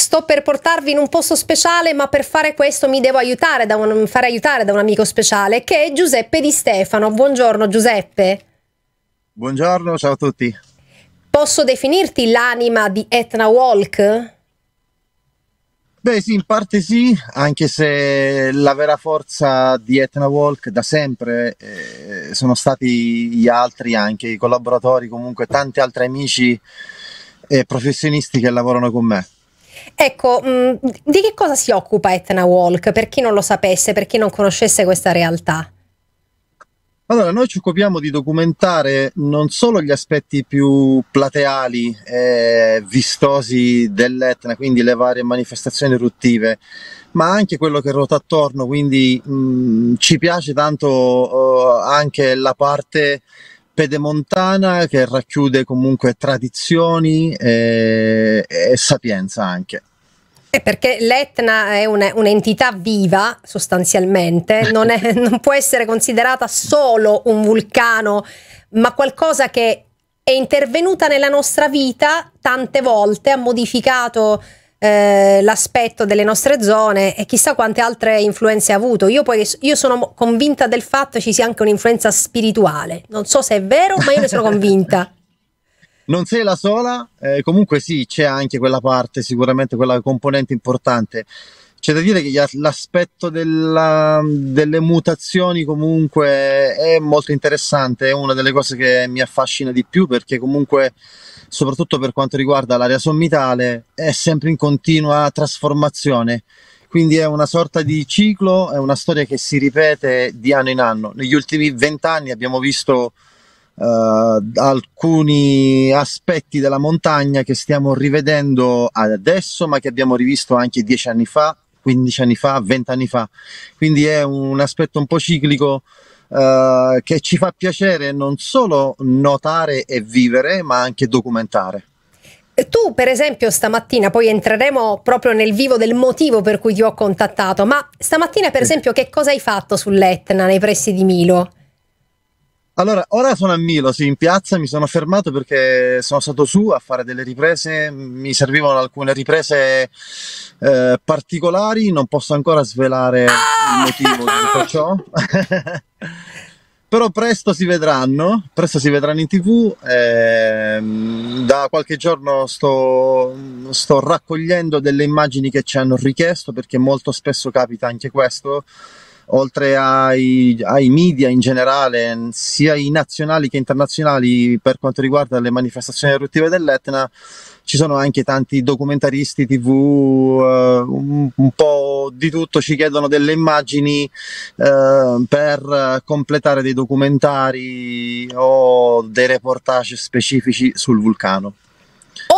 sto per portarvi in un posto speciale, ma per fare questo mi devo aiutare da un, fare aiutare da un amico speciale, che è Giuseppe Di Stefano. Buongiorno Giuseppe. Buongiorno, ciao a tutti. Posso definirti l'anima di Etna Walk? Beh sì, in parte sì, anche se la vera forza di Etna Walk da sempre eh, sono stati gli altri, anche i collaboratori, comunque tanti altri amici e professionisti che lavorano con me. Ecco, mh, mm, di che cosa si occupa Etna Walk per chi non lo sapesse, per chi non conoscesse questa realtà? Allora, noi ci occupiamo di documentare non solo gli aspetti più plateali e vistosi dell'Etna, quindi le varie manifestazioni eruttive, ma anche quello che ruota attorno, quindi mh, mm, ci piace tanto uh, anche la parte pedemontana che racchiude comunque tradizioni e, eh, e sapienza anche. Eh, perché l'Etna è una, un'entità viva sostanzialmente, non, è, non può essere considerata solo un vulcano, ma qualcosa che è intervenuta nella nostra vita tante volte, ha modificato eh, l'aspetto delle nostre zone e chissà quante altre influenze ha avuto. Io poi io sono convinta del fatto ci sia anche un'influenza spirituale. Non so se è vero, ma io ne sono convinta. non sei la sola, eh, comunque sì, c'è anche quella parte, sicuramente quella componente importante. C'è da dire che l'aspetto della, delle mutazioni comunque è molto interessante, è una delle cose che mi affascina di più perché comunque soprattutto per quanto riguarda l'area sommitale è sempre in continua trasformazione quindi è una sorta di ciclo, è una storia che si ripete di anno in anno. Negli ultimi vent'anni abbiamo visto uh, alcuni aspetti della montagna che stiamo rivedendo adesso, ma che abbiamo rivisto anche dieci anni fa, 15 anni fa, 20 anni fa. Quindi è un aspetto un po' ciclico eh, che ci fa piacere non solo notare e vivere, ma anche documentare. Tu, per esempio, stamattina, poi entreremo proprio nel vivo del motivo per cui ti ho contattato, ma stamattina, per sì. esempio, che cosa hai fatto sull'Etna nei pressi di Milo? Allora, ora sono a Milo, sì, in piazza mi sono fermato perché sono stato su a fare delle riprese, mi servivano alcune riprese eh, particolari, non posso ancora svelare il ah! motivo di tutto ciò. Però presto si vedranno, presto si vedranno in tv, ehm, da qualche giorno sto, sto raccogliendo delle immagini che ci hanno richiesto perché molto spesso capita anche questo, oltre ai, ai, media in generale, sia i nazionali che internazionali per quanto riguarda le manifestazioni eruttive dell'Etna, ci sono anche tanti documentaristi tv, eh, un, un, po' di tutto ci chiedono delle immagini eh, per completare dei documentari o dei reportage specifici sul vulcano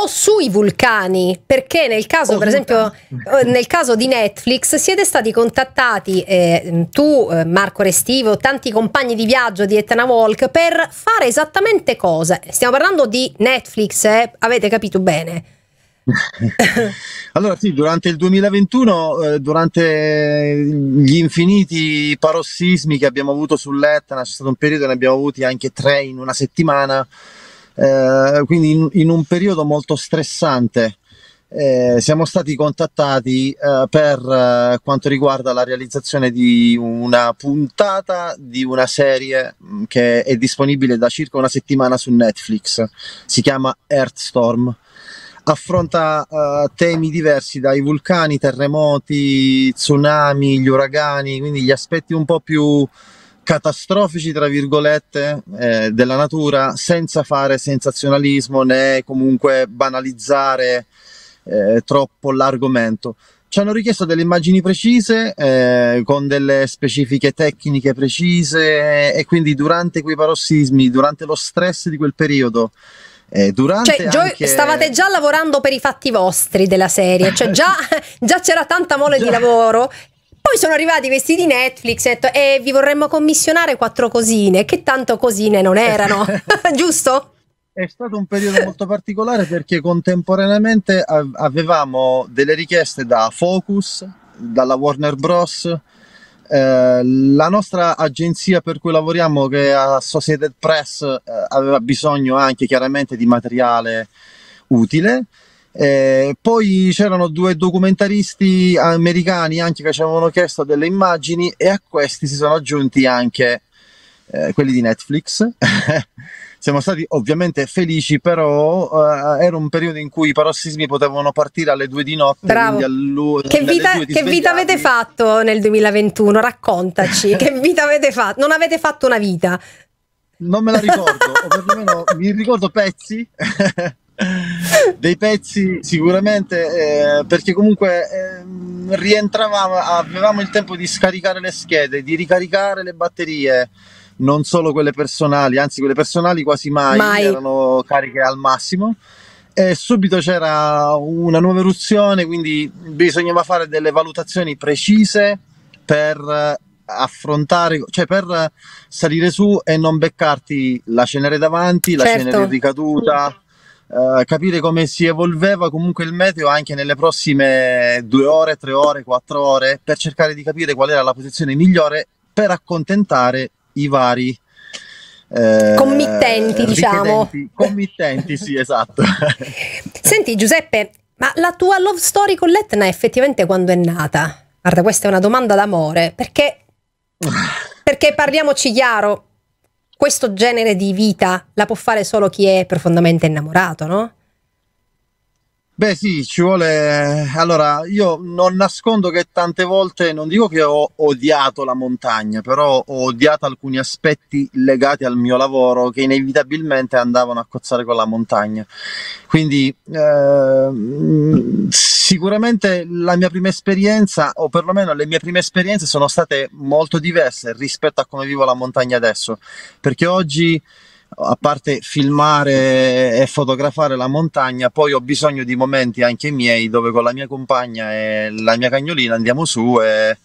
o sui vulcani, perché nel caso, oh, per esempio, eh, nel caso di Netflix siete stati contattati eh, tu, eh, Marco Restivo, tanti compagni di viaggio di Etna Walk per fare esattamente cosa? Stiamo parlando di Netflix, eh? avete capito bene? allora sì, durante il 2021, eh, durante gli infiniti parossismi che abbiamo avuto sull'Etna, c'è stato un periodo, ne abbiamo avuti anche tre in una settimana, eh, quindi in, in, un periodo molto stressante eh, siamo stati contattati eh, per eh, quanto riguarda la realizzazione di una puntata di una serie mm, che è disponibile da circa una settimana su Netflix, si chiama Earthstorm affronta uh, temi diversi dai vulcani, terremoti, tsunami, gli uragani, quindi gli aspetti un po' più catastrofici, tra virgolette, eh, della natura senza fare sensazionalismo né comunque banalizzare eh, troppo l'argomento. Ci hanno richiesto delle immagini precise, eh, con delle specifiche tecniche precise eh, e quindi durante quei parossismi, durante lo stress di quel periodo, eh, durante cioè, anche... Stavate già lavorando per i fatti vostri della serie, cioè già, già c'era tanta mole già. di lavoro poi sono arrivati questi di Netflix e, e eh, vi vorremmo commissionare quattro cosine, che tanto cosine non erano, giusto? È stato un periodo molto particolare perché contemporaneamente avevamo delle richieste da Focus, dalla Warner Bros. Eh, la nostra agenzia per cui lavoriamo, che è Associated Press, eh, aveva bisogno anche chiaramente di materiale utile. Eh, poi c'erano due documentaristi americani anche che ci avevano chiesto delle immagini e a questi si sono aggiunti anche eh, quelli di Netflix. Siamo stati ovviamente felici, però eh, era un periodo in cui i parossismi potevano partire alle due di notte. Bravo. che vita, che vita avete fatto nel 2021? Raccontaci, che vita avete fatto? Non avete fatto una vita. Non me la ricordo, o perlomeno mi ricordo pezzi. dei pezzi sicuramente eh, perché comunque eh, rientravamo avevamo il tempo di scaricare le schede di ricaricare le batterie non solo quelle personali anzi quelle personali quasi mai, mai. erano cariche al massimo e subito c'era una nuova eruzione quindi bisognava fare delle valutazioni precise per affrontare, cioè per salire su e non beccarti la cenere davanti, la certo. cenere in ricaduta, eh, capire come si evolveva comunque il meteo anche nelle prossime due ore, tre ore, quattro ore, per cercare di capire qual era la posizione migliore per accontentare i vari eh, committenti, diciamo. Committenti, sì, esatto. Senti Giuseppe, ma la tua love story con l'Etna effettivamente quando è nata? Guarda, questa è una domanda d'amore, perché, perché parliamoci chiaro, questo genere di vita la può fare solo chi è profondamente innamorato, no? Beh sì, ci vuole... Allora, io non nascondo che tante volte, non dico che ho odiato la montagna, però ho odiato alcuni aspetti legati al mio lavoro che inevitabilmente andavano a cozzare con la montagna. Quindi, eh, Sicuramente la mia prima esperienza, o perlomeno le mie prime esperienze, sono state molto diverse rispetto a come vivo la montagna adesso, perché oggi, a parte filmare e fotografare la montagna, poi ho bisogno di momenti anche miei dove con la mia compagna e la mia cagnolina andiamo su e,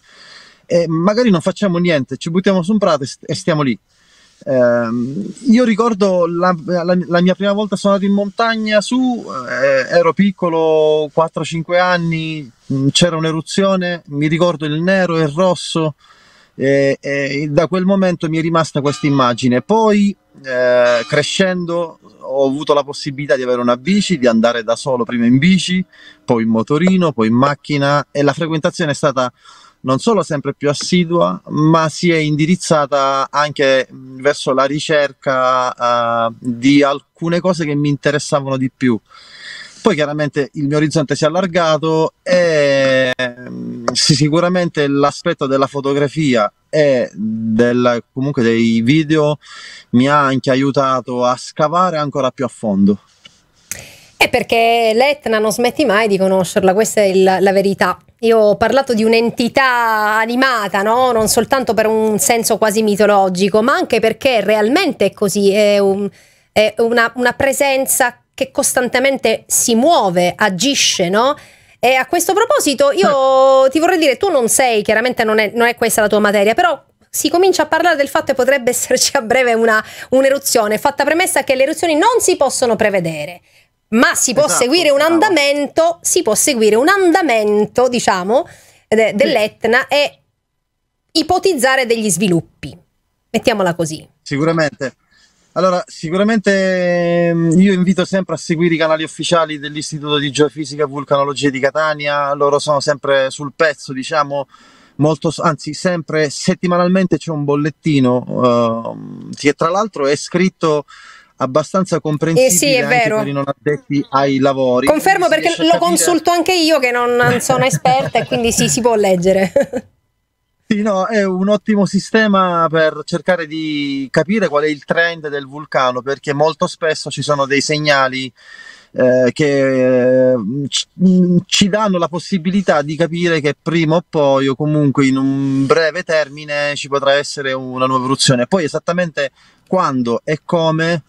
e magari non facciamo niente, ci buttiamo su un prato e stiamo lì. Ehm, io ricordo la, la, la, mia prima volta sono andato in montagna su, eh, ero piccolo, 4-5 anni, mm, c'era un'eruzione, mi ricordo il nero e il rosso e, e da quel momento mi è rimasta questa immagine. Poi eh, crescendo ho avuto la possibilità di avere una bici, di andare da solo prima in bici, poi in motorino, poi in macchina e la frequentazione è stata non solo sempre più assidua, ma si è indirizzata anche mm, verso la ricerca uh, di alcune cose che mi interessavano di più. Poi chiaramente il mio orizzonte si è allargato e mm, sì, sicuramente l'aspetto della fotografia e del, comunque dei video mi ha anche aiutato a scavare ancora più a fondo. È perché l'Etna non smetti mai di conoscerla, questa è il, la verità. Io ho parlato di un'entità animata, no? non soltanto per un senso quasi mitologico, ma anche perché realmente è così, è, un, è una, una, presenza che costantemente si muove, agisce, no? E a questo proposito io eh. ti vorrei dire, tu non sei, chiaramente non è, non è questa la tua materia, però si comincia a parlare del fatto che potrebbe esserci a breve una, un'eruzione, fatta premessa che le eruzioni non si possono prevedere ma si può esatto, seguire un andamento, si può seguire un andamento, diciamo, eh, de dell'Etna sì. e ipotizzare degli sviluppi. Mettiamola così. Sicuramente. Allora, sicuramente mm, io invito sempre a seguire i canali ufficiali dell'Istituto di Geofisica e Vulcanologia di Catania, loro sono sempre sul pezzo, diciamo, molto, anzi sempre settimanalmente c'è un bollettino uh, che tra l'altro è scritto abbastanza comprensibile eh sì, è vero. per i non addetti ai lavori. Confermo perché lo capire... consulto anche io che non, non sono esperta e quindi sì, si può leggere. Sì, no, è un ottimo sistema per cercare di capire qual è il trend del vulcano, perché molto spesso ci sono dei segnali eh, che eh, ci danno la possibilità di capire che prima o poi o comunque in un breve termine ci potrà essere una nuova evoluzione. Poi esattamente quando e come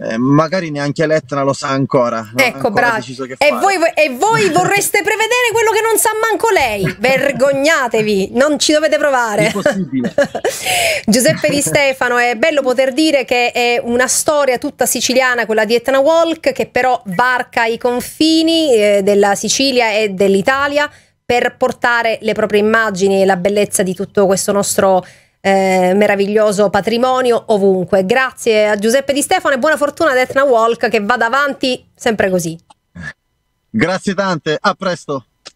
eh, magari neanche l'Etna lo sa ancora. Ecco, bravo. E voi, e voi vorreste prevedere quello che non sa manco lei. Vergognatevi, non ci dovete provare. Impossibile. Giuseppe Di Stefano, è bello poter dire che è una storia tutta siciliana, quella di Etna Walk, che però varca i confini eh, della Sicilia e dell'Italia per portare le proprie immagini e la bellezza di tutto questo nostro eh, meraviglioso patrimonio ovunque. Grazie a Giuseppe Di Stefano e buona fortuna ad Etna Walk che vada avanti sempre così. Grazie tante, a presto.